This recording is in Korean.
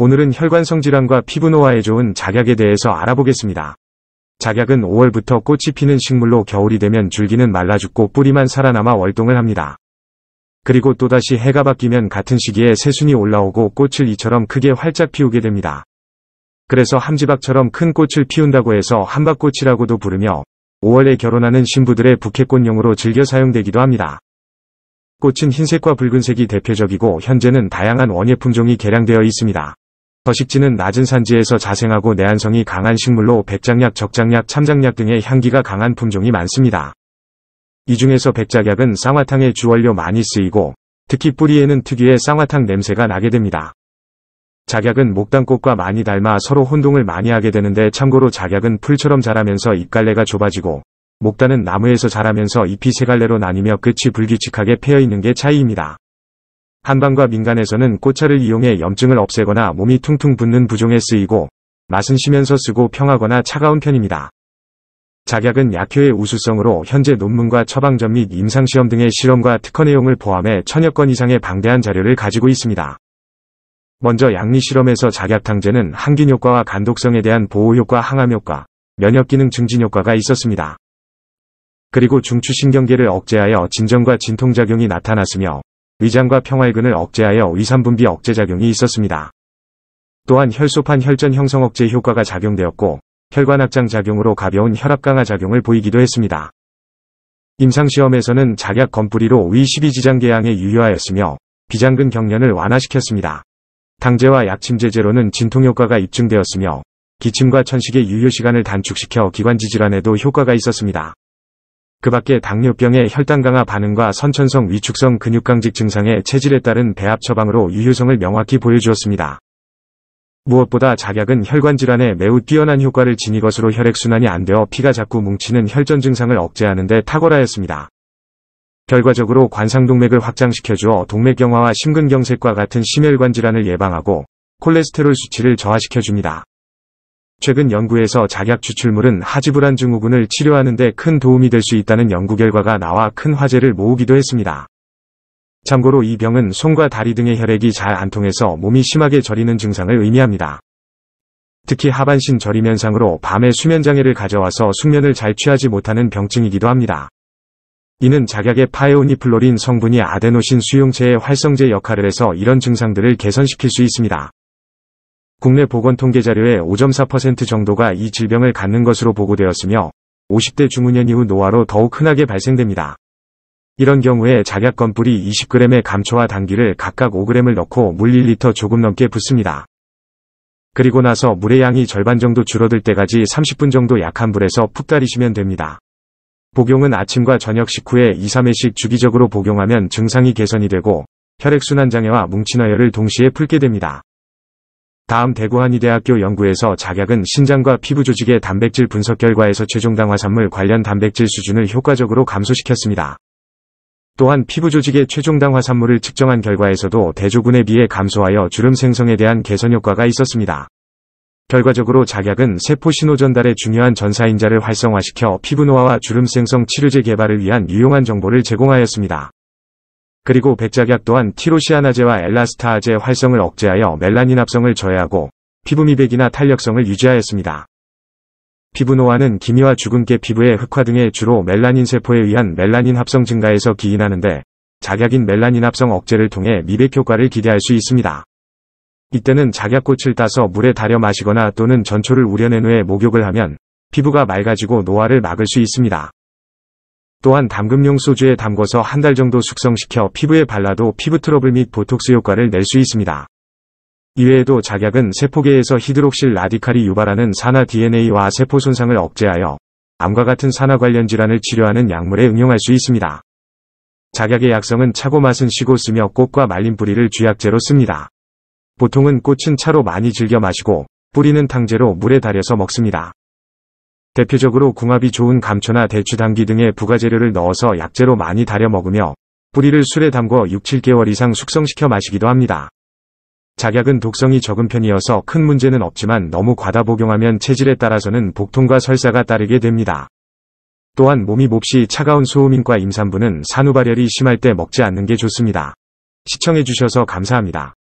오늘은 혈관성 질환과 피부 노화에 좋은 작약에 대해서 알아보겠습니다. 작약은 5월부터 꽃이 피는 식물로 겨울이 되면 줄기는 말라 죽고 뿌리만 살아남아 월동을 합니다. 그리고 또다시 해가 바뀌면 같은 시기에 새순이 올라오고 꽃을 이처럼 크게 활짝 피우게 됩니다. 그래서 함지박처럼 큰 꽃을 피운다고 해서 함박꽃이라고도 부르며 5월에 결혼하는 신부들의 부케꽃용으로 즐겨 사용되기도 합니다. 꽃은 흰색과 붉은색이 대표적이고 현재는 다양한 원예 품종이 개량되어 있습니다. 서식지는 낮은 산지에서 자생하고 내한성이 강한 식물로 백작약, 적작약, 참작약 등의 향기가 강한 품종이 많습니다. 이 중에서 백작약은 쌍화탕의 주원료 많이 쓰이고 특히 뿌리에는 특유의 쌍화탕 냄새가 나게 됩니다. 작약은 목단꽃과 많이 닮아 서로 혼동을 많이 하게 되는데 참고로 작약은 풀처럼 자라면서 잎갈래가 좁아지고 목단은 나무에서 자라면서 잎이 세 갈래로 나뉘며 끝이 불규칙하게 패여있는 게 차이입니다. 한방과 민간에서는 꽃차를 이용해 염증을 없애거나 몸이 퉁퉁 붓는 부종에 쓰이고 맛은 쉬면서 쓰고 평하거나 차가운 편입니다. 작약은 약효의 우수성으로 현재 논문과 처방전 및 임상시험 등의 실험과 특허 내용을 포함해 천여 건 이상의 방대한 자료를 가지고 있습니다. 먼저 양리실험에서 작약탕제는 항균효과와 간독성에 대한 보호효과 항암효과, 면역기능 증진효과가 있었습니다. 그리고 중추신경계를 억제하여 진정과 진통작용이 나타났으며 위장과 평활근을 억제하여 위산분비 억제작용이 있었습니다. 또한 혈소판 혈전 형성 억제 효과가 작용되었고 혈관 확장 작용으로 가벼운 혈압 강화 작용을 보이기도 했습니다. 임상시험에서는 작약 건뿌리로 위12지장 개양에 유효하였으며 비장근 경련을 완화시켰습니다. 당제와 약침제제로는 진통효과가 입증되었으며 기침과 천식의 유효시간을 단축시켜 기관지 질환에도 효과가 있었습니다. 그 밖에 당뇨병의 혈당 강화 반응과 선천성 위축성 근육강직 증상의 체질에 따른 배합 처방으로 유효성을 명확히 보여주었습니다. 무엇보다 작약은 혈관 질환에 매우 뛰어난 효과를 지닌 것으로 혈액순환이 안 되어 피가 자꾸 뭉치는 혈전 증상을 억제하는 데 탁월하였습니다. 결과적으로 관상동맥을 확장시켜주어 동맥경화와 심근경색과 같은 심혈관 질환을 예방하고 콜레스테롤 수치를 저하시켜줍니다. 최근 연구에서 작약 추출물은 하지불안 증후군을 치료하는 데큰 도움이 될 수 있다는 연구 결과가 나와 큰 화제를 모으기도 했습니다. 참고로 이 병은 손과 다리 등의 혈액이 잘 안 통해서 몸이 심하게 저리는 증상을 의미합니다. 특히 하반신 저림 현상으로 밤에 수면장애를 가져와서 숙면을 잘 취하지 못하는 병증이기도 합니다. 이는 작약의 파에오니플로린 성분이 아데노신 수용체의 활성제 역할을 해서 이런 증상들을 개선시킬 수 있습니다. 국내 보건통계 자료의 5.4% 정도가 이 질병을 갖는 것으로 보고되었으며 50대 중후년 이후 노화로 더욱 흔하게 발생됩니다. 이런 경우에 작약 건뿔이 20g의 감초와 당귀를 각각 5g을 넣고 물1 l 조금 넘게 붓습니다. 그리고 나서 물의 양이 절반 정도 줄어들 때까지 30분 정도 약한 불에서 푹 달이시면 됩니다. 복용은 아침과 저녁 식후에 2, 3회씩 주기적으로 복용하면 증상이 개선이 되고 혈액순환장애와 뭉친화혈을 동시에 풀게 됩니다. 다음 대구한의대학교 연구에서 작약은 신장과 피부 조직의 단백질 분석 결과에서 최종 당화산물 관련 단백질 수준을 효과적으로 감소시켰습니다. 또한 피부 조직의 최종 당화산물을 측정한 결과에서도 대조군에 비해 감소하여 주름 생성에 대한 개선 효과가 있었습니다. 결과적으로 작약은 세포 신호 전달의 중요한 전사인자를 활성화시켜 피부 노화와 주름 생성 치료제 개발을 위한 유용한 정보를 제공하였습니다. 그리고 백작약 또한 티로시아나제와 엘라스타아제 활성을 억제하여 멜라닌 합성을 저해하고 피부 미백이나 탄력성을 유지하였습니다. 피부 노화는 기미와 주근깨 피부의 흑화 등에 주로 멜라닌 세포에 의한 멜라닌 합성 증가에서 기인하는데 작약인 멜라닌 합성 억제를 통해 미백 효과를 기대할 수 있습니다. 이때는 작약꽃을 따서 물에 달여 마시거나 또는 전초를 우려낸 후에 목욕을 하면 피부가 맑아지고 노화를 막을 수 있습니다. 또한 담금용 소주에 담궈서 한 달 정도 숙성시켜 피부에 발라도 피부 트러블 및 보톡스 효과를 낼 수 있습니다. 이외에도 작약은 세포계에서 히드록실 라디칼이 유발하는 산화 DNA와 세포 손상을 억제하여 암과 같은 산화 관련 질환을 치료하는 약물에 응용할 수 있습니다. 작약의 약성은 차고 맛은 쉬고 쓰며 꽃과 말린 뿌리를 쥐약제로 씁니다. 보통은 꽃은 차로 많이 즐겨 마시고 뿌리는 탕제로 물에 달여서 먹습니다. 대표적으로 궁합이 좋은 감초나 대추 당귀 등의 부가재료를 넣어서 약재로 많이 달여 먹으며 뿌리를 술에 담궈 6, 7개월 이상 숙성시켜 마시기도 합니다. 작약은 독성이 적은 편이어서 큰 문제는 없지만 너무 과다 복용하면 체질에 따라서는 복통과 설사가 따르게 됩니다. 또한 몸이 몹시 차가운 소음인과 임산부는 산후발열이 심할 때 먹지 않는 게 좋습니다. 시청해주셔서 감사합니다.